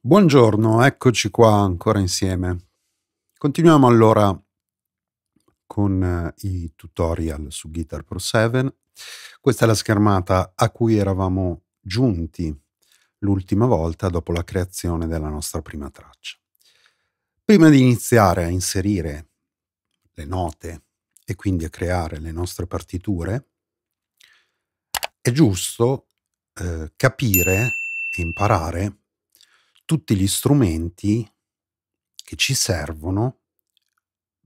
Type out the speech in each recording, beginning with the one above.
Buongiorno, eccoci qua ancora insieme. Continuiamo allora con eh, i tutorial su Guitar Pro 7. Questa è la schermata a cui eravamo giunti l'ultima volta dopo la creazione della nostra prima traccia. Prima di iniziare a inserire le note e quindi a creare le nostre partiture, è giusto eh, capire e imparare tutti gli strumenti che ci servono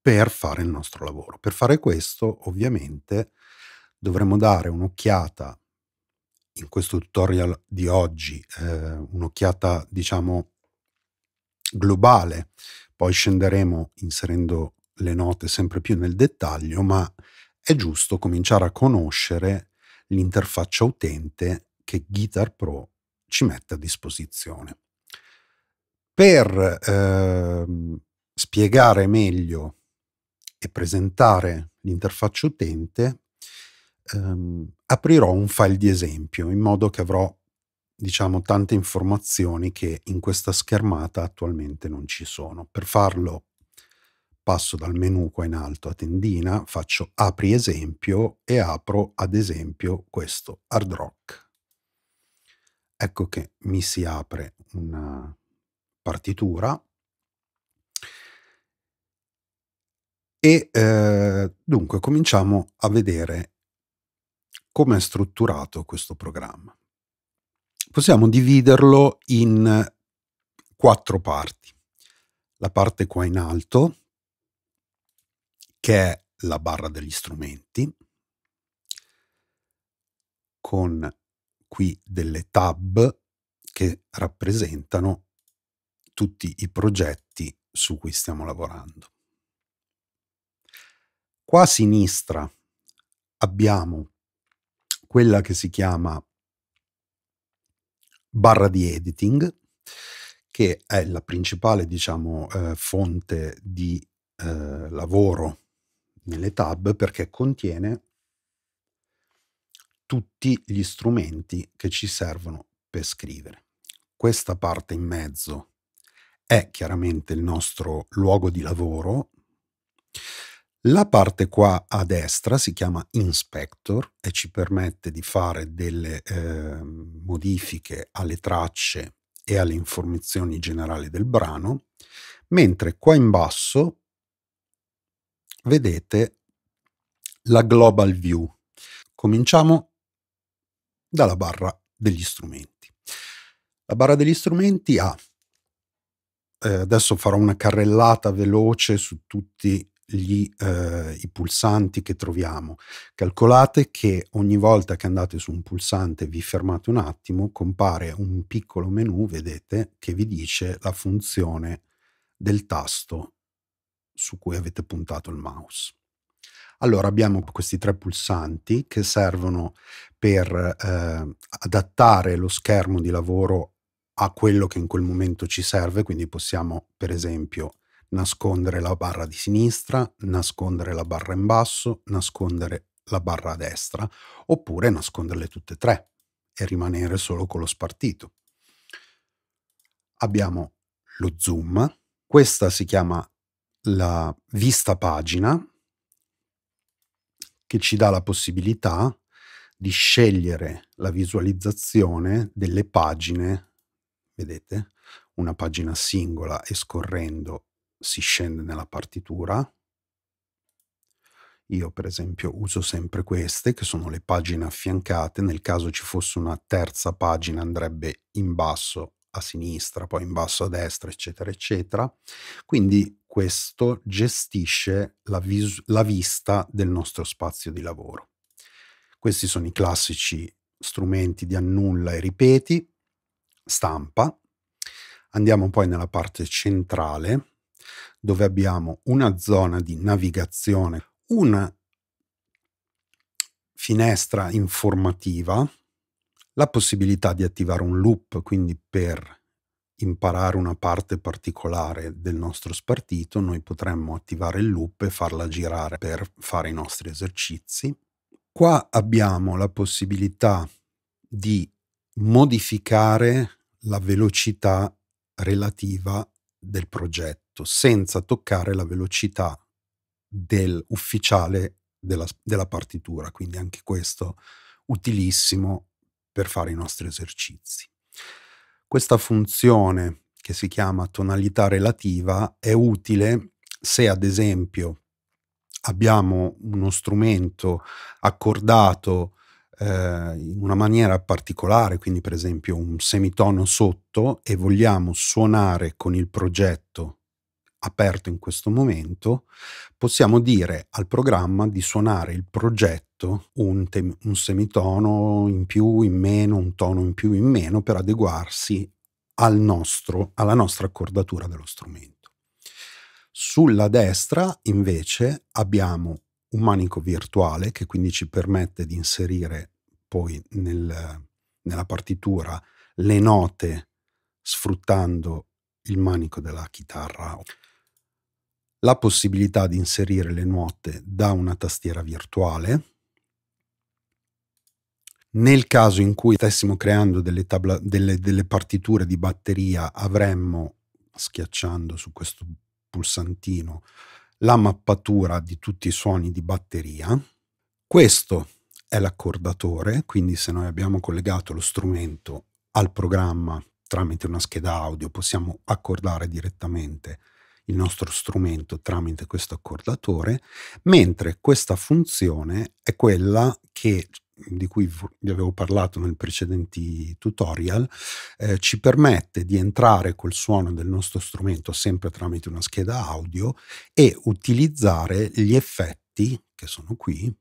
per fare il nostro lavoro. Per fare questo, ovviamente, dovremo dare un'occhiata in questo tutorial di oggi, eh, un'occhiata, diciamo, globale. Poi scenderemo inserendo le note sempre più nel dettaglio, ma è giusto cominciare a conoscere l'interfaccia utente che Guitar Pro ci mette a disposizione per eh, spiegare meglio e presentare l'interfaccia utente, ehm, aprirò un file di esempio in modo che avrò diciamo tante informazioni che in questa schermata attualmente non ci sono. Per farlo passo dal menu qua in alto a tendina, faccio apri esempio e apro ad esempio questo hard rock. Ecco che mi si apre una, partitura. E eh, dunque cominciamo a vedere come è strutturato questo programma. Possiamo dividerlo in quattro parti. La parte qua in alto, che è la barra degli strumenti, con qui delle tab che rappresentano tutti i progetti su cui stiamo lavorando. Qua a sinistra abbiamo quella che si chiama barra di editing, che è la principale diciamo, eh, fonte di eh, lavoro nelle tab perché contiene tutti gli strumenti che ci servono per scrivere. Questa parte in mezzo è chiaramente il nostro luogo di lavoro. La parte qua a destra si chiama Inspector e ci permette di fare delle eh, modifiche alle tracce e alle informazioni generali del brano, mentre qua in basso vedete la Global View. Cominciamo dalla barra degli strumenti. La barra degli strumenti ha eh, adesso farò una carrellata veloce su tutti gli, eh, i pulsanti che troviamo. Calcolate che ogni volta che andate su un pulsante vi fermate un attimo, compare un piccolo menu, vedete, che vi dice la funzione del tasto su cui avete puntato il mouse. Allora abbiamo questi tre pulsanti che servono per eh, adattare lo schermo di lavoro a quello che in quel momento ci serve, quindi possiamo per esempio nascondere la barra di sinistra, nascondere la barra in basso, nascondere la barra a destra, oppure nasconderle tutte e tre e rimanere solo con lo spartito. Abbiamo lo zoom, questa si chiama la vista pagina che ci dà la possibilità di scegliere la visualizzazione delle pagine vedete, una pagina singola e scorrendo si scende nella partitura. Io per esempio uso sempre queste che sono le pagine affiancate, nel caso ci fosse una terza pagina andrebbe in basso a sinistra, poi in basso a destra, eccetera, eccetera. Quindi questo gestisce la, la vista del nostro spazio di lavoro. Questi sono i classici strumenti di annulla e ripeti, stampa, andiamo poi nella parte centrale dove abbiamo una zona di navigazione, una finestra informativa, la possibilità di attivare un loop, quindi per imparare una parte particolare del nostro spartito, noi potremmo attivare il loop e farla girare per fare i nostri esercizi. Qua abbiamo la possibilità di modificare la velocità relativa del progetto senza toccare la velocità dell'ufficiale della, della partitura, quindi anche questo utilissimo per fare i nostri esercizi. Questa funzione che si chiama tonalità relativa è utile se ad esempio abbiamo uno strumento accordato eh, in una maniera particolare, quindi per esempio un semitono sotto e vogliamo suonare con il progetto aperto in questo momento, possiamo dire al programma di suonare il progetto un, tem- un, semitono in più, in meno, un tono in più, in meno per adeguarsi al nostro, alla nostra accordatura dello strumento. Sulla destra invece abbiamo un manico virtuale che quindi ci permette di inserire poi nel, nella partitura le note sfruttando il manico della chitarra. La possibilità di inserire le note da una tastiera virtuale. Nel caso in cui stessimo creando delle, tabla, delle, delle partiture di batteria avremmo, schiacciando su questo pulsantino, la mappatura di tutti i suoni di batteria. Questo è l'accordatore, quindi se noi abbiamo collegato lo strumento al programma tramite una scheda audio possiamo accordare direttamente il nostro strumento tramite questo accordatore, mentre questa funzione è quella che di cui vi avevo parlato nel precedenti tutorial, eh, ci permette di entrare col suono del nostro strumento sempre tramite una scheda audio e utilizzare gli effetti che sono qui,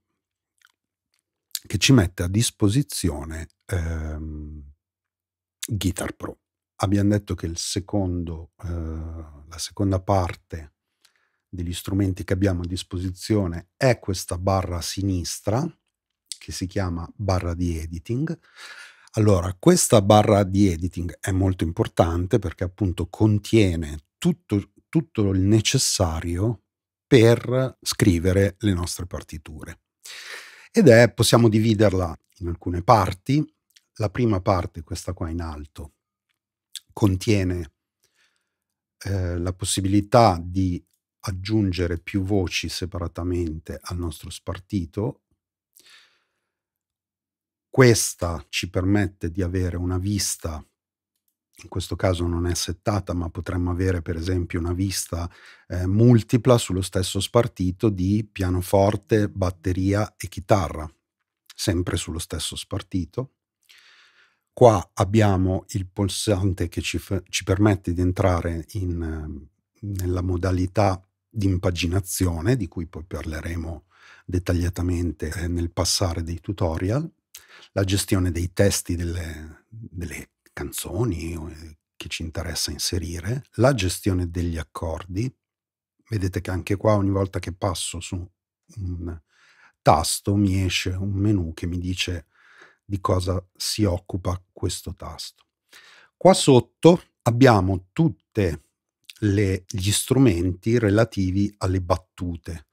che ci mette a disposizione ehm, Guitar Pro. Abbiamo detto che secondo, eh, la seconda parte degli strumenti che abbiamo a disposizione è questa barra a sinistra che si chiama barra di editing. Allora, questa barra di editing è molto importante perché appunto contiene tutto, tutto il necessario per scrivere le nostre partiture. Ed è, possiamo dividerla in alcune parti. La prima parte, questa qua in alto, contiene eh, la possibilità di aggiungere più voci separatamente al nostro spartito questa ci permette di avere una vista, in questo caso non è settata, ma potremmo avere per esempio una vista eh, multipla sullo stesso spartito di pianoforte, batteria e chitarra, sempre sullo stesso spartito. Qua abbiamo il pulsante che ci, ci permette di entrare in, ehm, nella modalità di impaginazione, di cui poi parleremo dettagliatamente eh, nel passare dei tutorial la gestione dei testi delle, delle canzoni eh, che ci interessa inserire, la gestione degli accordi. Vedete che anche qua ogni volta che passo su un tasto mi esce un menu che mi dice di cosa si occupa questo tasto. Qua sotto abbiamo tutti gli strumenti relativi alle battute,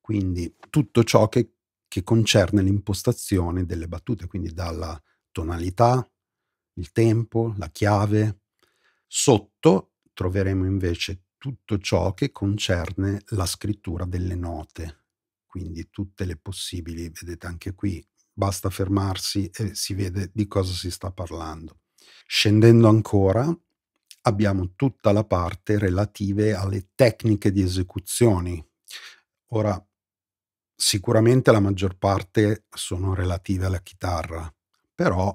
quindi tutto ciò che che concerne l'impostazione delle battute, quindi dalla tonalità, il tempo, la chiave. Sotto troveremo invece tutto ciò che concerne la scrittura delle note, quindi tutte le possibili, vedete anche qui, basta fermarsi e si vede di cosa si sta parlando. Scendendo ancora abbiamo tutta la parte relative alle tecniche di esecuzioni. Ora sicuramente la maggior parte sono relative alla chitarra, però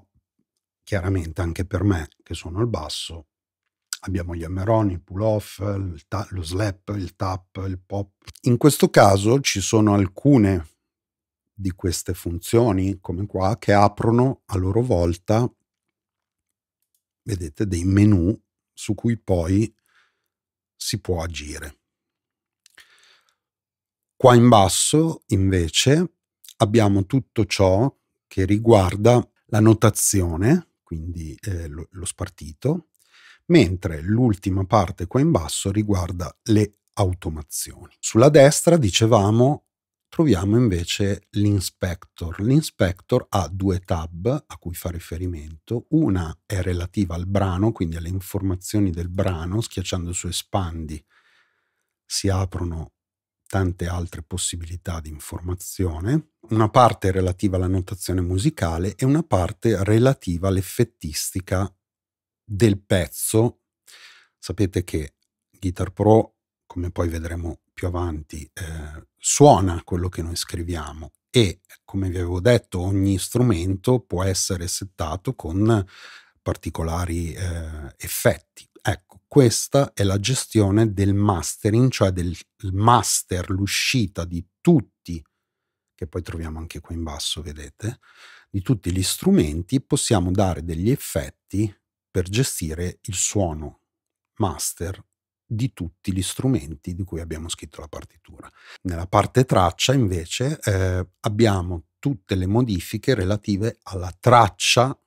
chiaramente anche per me che suono il basso abbiamo gli hammeroni, il pull off, il ta- lo slap, il tap, il pop. In questo caso ci sono alcune di queste funzioni come qua che aprono a loro volta vedete dei menu su cui poi si può agire. Qua in basso, invece, abbiamo tutto ciò che riguarda la notazione, quindi eh, lo, lo spartito, mentre l'ultima parte qua in basso riguarda le automazioni. Sulla destra, dicevamo, troviamo invece l'inspector. L'inspector ha due tab a cui fa riferimento. Una è relativa al brano, quindi alle informazioni del brano. Schiacciando su espandi si aprono tante altre possibilità di informazione, una parte relativa alla notazione musicale e una parte relativa all'effettistica del pezzo. Sapete che Guitar Pro, come poi vedremo più avanti, eh, suona quello che noi scriviamo e, come vi avevo detto, ogni strumento può essere settato con particolari eh, effetti. Ecco, questa è la gestione del mastering, cioè del master, l'uscita di tutti, che poi troviamo anche qua in basso, vedete, di tutti gli strumenti possiamo dare degli effetti per gestire il suono master di tutti gli strumenti di cui abbiamo scritto la partitura. Nella parte traccia invece eh, abbiamo tutte le modifiche relative alla traccia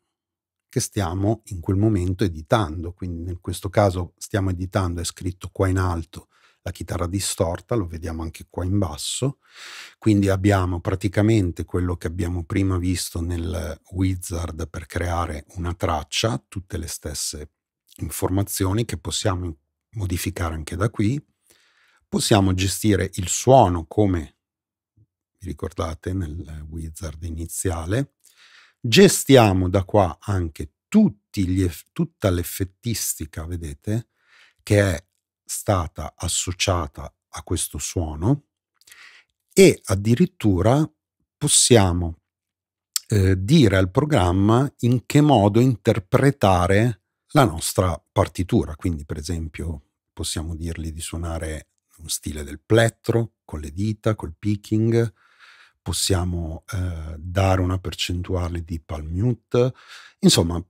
che stiamo in quel momento editando. Quindi in questo caso stiamo editando, è scritto qua in alto la chitarra distorta, lo vediamo anche qua in basso. Quindi abbiamo praticamente quello che abbiamo prima visto nel wizard per creare una traccia, tutte le stesse informazioni che possiamo modificare anche da qui. Possiamo gestire il suono come vi ricordate nel wizard iniziale Gestiamo da qua anche tutti gli, tutta l'effettistica, vedete, che è stata associata a questo suono e addirittura possiamo eh, dire al programma in che modo interpretare la nostra partitura. Quindi, per esempio, possiamo dirgli di suonare un stile del plettro, con le dita, col picking, possiamo eh, dare una percentuale di palm mute, insomma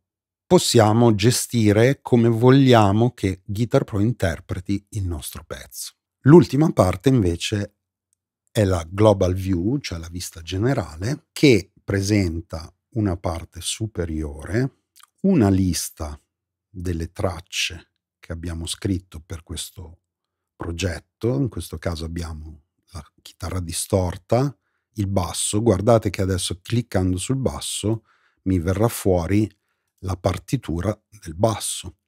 possiamo gestire come vogliamo che Guitar Pro interpreti il nostro pezzo. L'ultima parte invece è la Global View, cioè la vista generale, che presenta una parte superiore, una lista delle tracce che abbiamo scritto per questo progetto, in questo caso abbiamo la chitarra distorta, il basso, guardate che adesso cliccando sul basso mi verrà fuori la partitura del basso,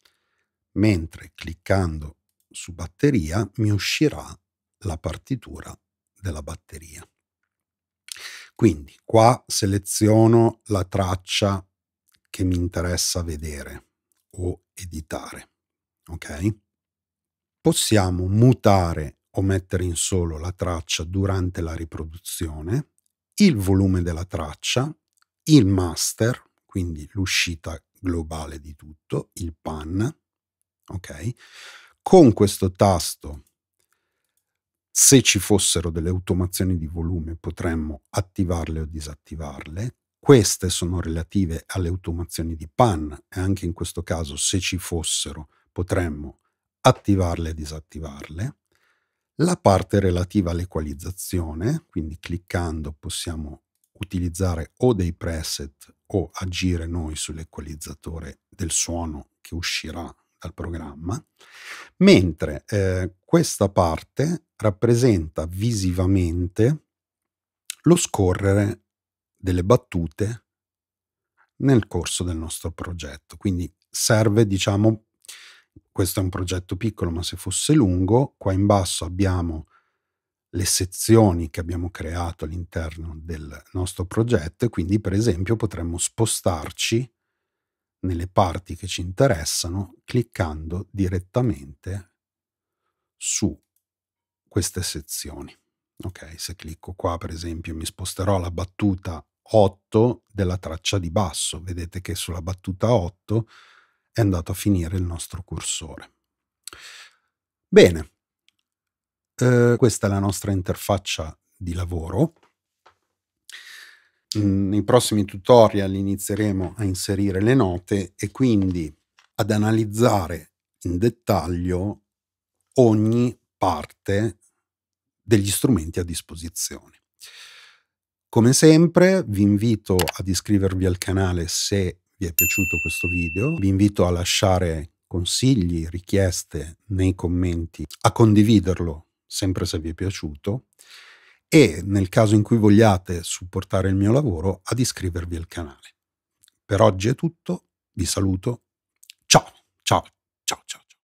mentre cliccando su batteria mi uscirà la partitura della batteria. Quindi qua seleziono la traccia che mi interessa vedere o editare. Ok? Possiamo mutare o mettere in solo la traccia durante la riproduzione, il volume della traccia, il master, quindi l'uscita globale di tutto, il pan, ok? Con questo tasto, se ci fossero delle automazioni di volume, potremmo attivarle o disattivarle. Queste sono relative alle automazioni di pan e anche in questo caso, se ci fossero, potremmo attivarle e disattivarle la parte relativa all'equalizzazione, quindi cliccando possiamo utilizzare o dei preset o agire noi sull'equalizzatore del suono che uscirà dal programma, mentre eh, questa parte rappresenta visivamente lo scorrere delle battute nel corso del nostro progetto, quindi serve diciamo questo è un progetto piccolo, ma se fosse lungo, qua in basso abbiamo le sezioni che abbiamo creato all'interno del nostro progetto e quindi per esempio potremmo spostarci nelle parti che ci interessano cliccando direttamente su queste sezioni. Ok, se clicco qua per esempio mi sposterò alla battuta 8 della traccia di basso, vedete che sulla battuta 8 è andato a finire il nostro cursore. Bene, eh, questa è la nostra interfaccia di lavoro. Mm, nei prossimi tutorial inizieremo a inserire le note e quindi ad analizzare in dettaglio ogni parte degli strumenti a disposizione. Come sempre vi invito ad iscrivervi al canale se vi è piaciuto questo video. Vi invito a lasciare consigli, richieste nei commenti, a condividerlo sempre se vi è piaciuto e nel caso in cui vogliate supportare il mio lavoro ad iscrivervi al canale. Per oggi è tutto, vi saluto, ciao, ciao, ciao, ciao.